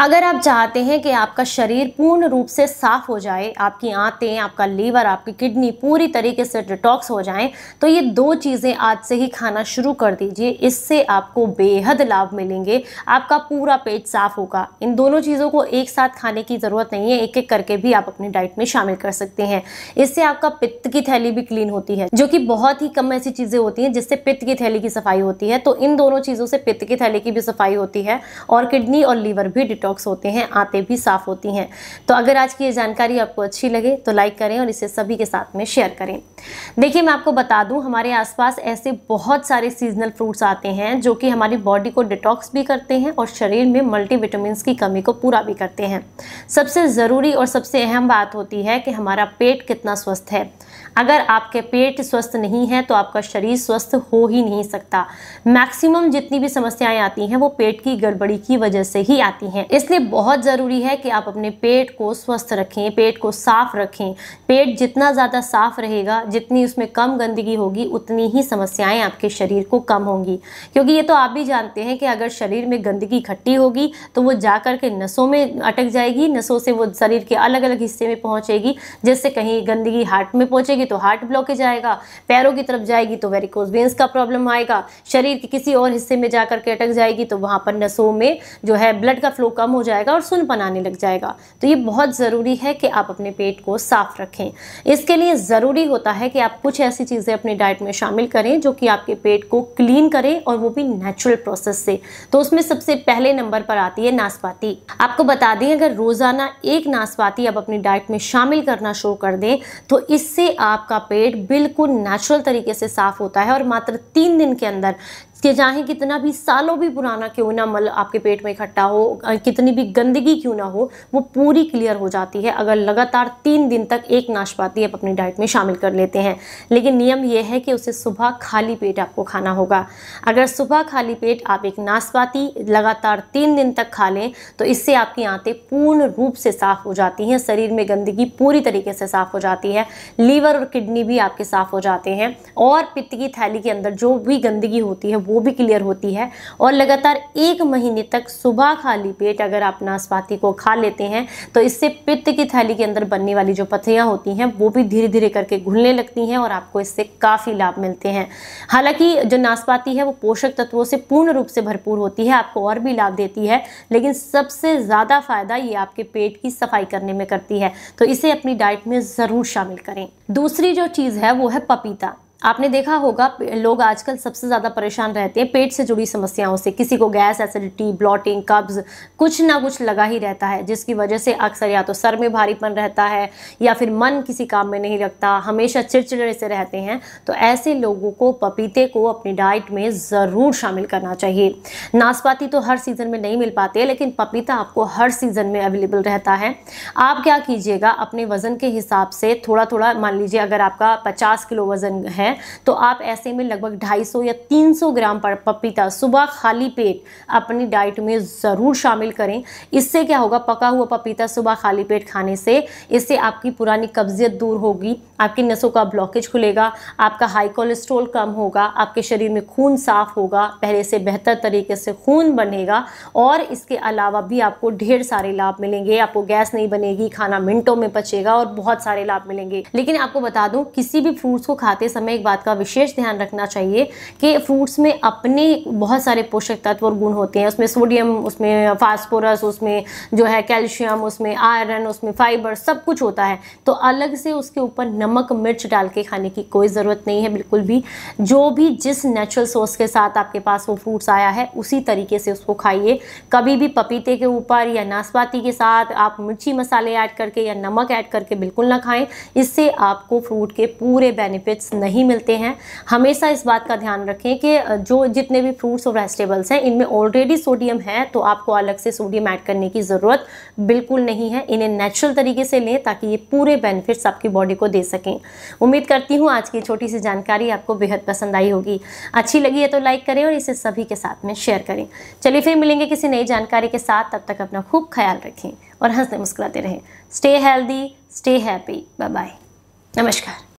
अगर आप चाहते हैं कि आपका शरीर पूर्ण रूप से साफ हो जाए आपकी आंतें आपका लीवर आपकी किडनी पूरी तरीके से डिटॉक्स हो जाए तो ये दो चीज़ें आज से ही खाना शुरू कर दीजिए इससे आपको बेहद लाभ मिलेंगे आपका पूरा पेट साफ होगा इन दोनों चीज़ों को एक साथ खाने की ज़रूरत नहीं है एक एक करके भी आप अपनी डाइट में शामिल कर सकते हैं इससे आपका पित्त की थैली भी क्लीन होती है जो कि बहुत ही कम ऐसी चीज़ें होती हैं जिससे पित्त की थैली की सफाई होती है तो इन दोनों चीज़ों से पित्त की थैली की भी सफाई होती है और किडनी और लीवर भी डिटॉक्स डॉग्स होते हैं आते भी साफ़ होती हैं तो अगर आज की ये जानकारी आपको अच्छी लगे तो लाइक करें और इसे सभी के साथ में शेयर करें देखिए मैं आपको बता दूं हमारे आसपास ऐसे बहुत सारे सीजनल फ्रूट्स आते हैं जो कि हमारी बॉडी को डिटॉक्स भी करते हैं और शरीर में मल्टीविटामिन की कमी को पूरा भी करते हैं सबसे ज़रूरी और सबसे अहम बात होती है कि हमारा पेट कितना स्वस्थ है अगर आपके पेट स्वस्थ नहीं है तो आपका शरीर स्वस्थ हो ही नहीं सकता मैक्सिमम जितनी भी समस्याएं आती हैं वो पेट की गड़बड़ी की वजह से ही आती हैं इसलिए बहुत ज़रूरी है कि आप अपने पेट को स्वस्थ रखें पेट को साफ रखें पेट जितना ज़्यादा साफ रहेगा जितनी उसमें कम गंदगी होगी उतनी ही समस्याएं आपके शरीर को कम होंगी क्योंकि ये तो आप भी जानते हैं कि अगर शरीर में गंदगी इकट्ठी होगी तो वो जा के नसों में अटक जाएगी नसों से वो शरीर के अलग अलग हिस्से में पहुँचेगी जिससे कहीं गंदगी हार्ट में पहुँचेगी बढ़ेगी तो हार्ट ब्लॉकेज आएगा पैरों की तरफ जाएगी तो वेरिकोज वेंस का प्रॉब्लम आएगा शरीर के किसी और हिस्से में जाकर के अटक जाएगी तो वहाँ पर नसों में जो है ब्लड का फ्लो कम हो जाएगा और सुनपन आने लग जाएगा तो ये बहुत ज़रूरी है कि आप अपने पेट को साफ रखें इसके लिए ज़रूरी होता है कि आप कुछ ऐसी चीज़ें अपने डाइट में शामिल करें जो कि आपके पेट को क्लीन करें और वो भी नेचुरल प्रोसेस से तो उसमें सबसे पहले नंबर पर आती है नाशपाती आपको बता दें अगर रोज़ाना एक नाशपाती आप अपनी डाइट में शामिल करना शुरू कर दें तो इससे आप आपका पेट बिल्कुल नेचुरल तरीके से साफ होता है और मात्र तीन दिन के अंदर कि चाहे कितना भी सालों भी पुराना क्यों ना मल आपके पेट में इकट्ठा हो कितनी भी गंदगी क्यों ना हो वो पूरी क्लियर हो जाती है अगर लगातार तीन दिन तक एक नाशपाती आप अपनी डाइट में शामिल कर लेते हैं लेकिन नियम यह है कि उसे सुबह खाली पेट आपको खाना होगा अगर सुबह खाली पेट आप एक नाशपाती लगातार तीन दिन तक खा लें तो इससे आपकी आंतें पूर्ण रूप से साफ हो जाती हैं शरीर में गंदगी पूरी तरीके से साफ हो जाती है लीवर और किडनी भी आपके साफ हो जाते हैं और पित्त की थैली के अंदर जो भी गंदगी होती है वो भी क्लियर होती है और लगातार एक महीने तक सुबह खाली पेट अगर आप नाशपाती को खा लेते हैं तो इससे पित्त की थैली के अंदर बनने वाली जो पथरियाँ होती हैं वो भी धीरे धीरे करके घुलने लगती हैं और आपको इससे काफ़ी लाभ मिलते हैं हालांकि जो नाशपाती है वो पोषक तत्वों से पूर्ण रूप से भरपूर होती है आपको और भी लाभ देती है लेकिन सबसे ज़्यादा फ़ायदा ये आपके पेट की सफाई करने में करती है तो इसे अपनी डाइट में ज़रूर शामिल करें दूसरी जो चीज़ है वो है पपीता आपने देखा होगा लोग आजकल सबसे ज़्यादा परेशान रहते हैं पेट से जुड़ी समस्याओं से किसी को गैस एसिडिटी ब्लॉटिंग कब्ज कुछ ना कुछ लगा ही रहता है जिसकी वजह से अक्सर या तो सर में भारीपन रहता है या फिर मन किसी काम में नहीं लगता हमेशा चिड़चिड़े से रहते हैं तो ऐसे लोगों को पपीते को अपनी डाइट में ज़रूर शामिल करना चाहिए नाशपाती तो हर सीज़न में नहीं मिल पाती है लेकिन पपीता आपको हर सीज़न में अवेलेबल रहता है आप क्या कीजिएगा अपने वज़न के हिसाब से थोड़ा थोड़ा मान लीजिए अगर आपका पचास किलो वज़न है है तो आप ऐसे में लगभग 250 या 300 ग्राम पर पपीता सुबह खाली पेट अपनी डाइट में ज़रूर शामिल करें इससे क्या होगा पका हुआ पपीता सुबह खाली पेट खाने से इससे आपकी पुरानी कब्जियत दूर होगी आपकी नसों का ब्लॉकेज खुलेगा आपका हाई कोलेस्ट्रोल कम होगा आपके शरीर में खून साफ होगा पहले से बेहतर तरीके से खून बनेगा और इसके अलावा भी आपको ढेर सारे लाभ मिलेंगे आपको गैस नहीं बनेगी खाना मिनटों में पचेगा और बहुत सारे लाभ मिलेंगे लेकिन आपको बता दूं किसी भी फ्रूट्स को खाते समय एक बात का विशेष ध्यान रखना चाहिए कि फ्रूट्स में अपने बहुत सारे पोषक तत्व और गुण होते हैं उसमें सोडियम उसमें फास्फोरस उसमें जो है कैल्शियम उसमें आयरन उसमें फाइबर सब कुछ होता है तो अलग से उसके ऊपर नमक मिर्च डाल के खाने की कोई ज़रूरत नहीं है बिल्कुल भी जो भी जिस नेचुरल सोर्स के साथ आपके पास वो फ्रूट्स आया है उसी तरीके से उसको खाइए कभी भी पपीते के ऊपर या नाशपाती के साथ आप मिर्ची मसाले ऐड करके या नमक ऐड करके बिल्कुल ना खाएं इससे आपको फ्रूट के पूरे बेनिफिट्स नहीं मिलते हैं हमेशा इस बात का ध्यान रखें कि जो जितने भी फ्रूट्स और वेजिटेबल्स हैं इनमें ऑलरेडी सोडियम है तो आपको अलग से सोडियम ऐड करने की ज़रूरत बिल्कुल नहीं है इन्हें नेचुरल तरीके से लें ताकि ये पूरे बेनिफिट्स आपकी बॉडी को दे सकें उम्मीद करती हूँ आज की छोटी सी जानकारी आपको बेहद पसंद आई होगी अच्छी लगी है तो लाइक करें और इसे सभी के साथ में शेयर करें चलिए फिर मिलेंगे किसी नई जानकारी के साथ तब तक अपना खूब ख्याल रखें और हंसते मुस्कुराते रहें stay healthy stay happy bye bye नमस्कार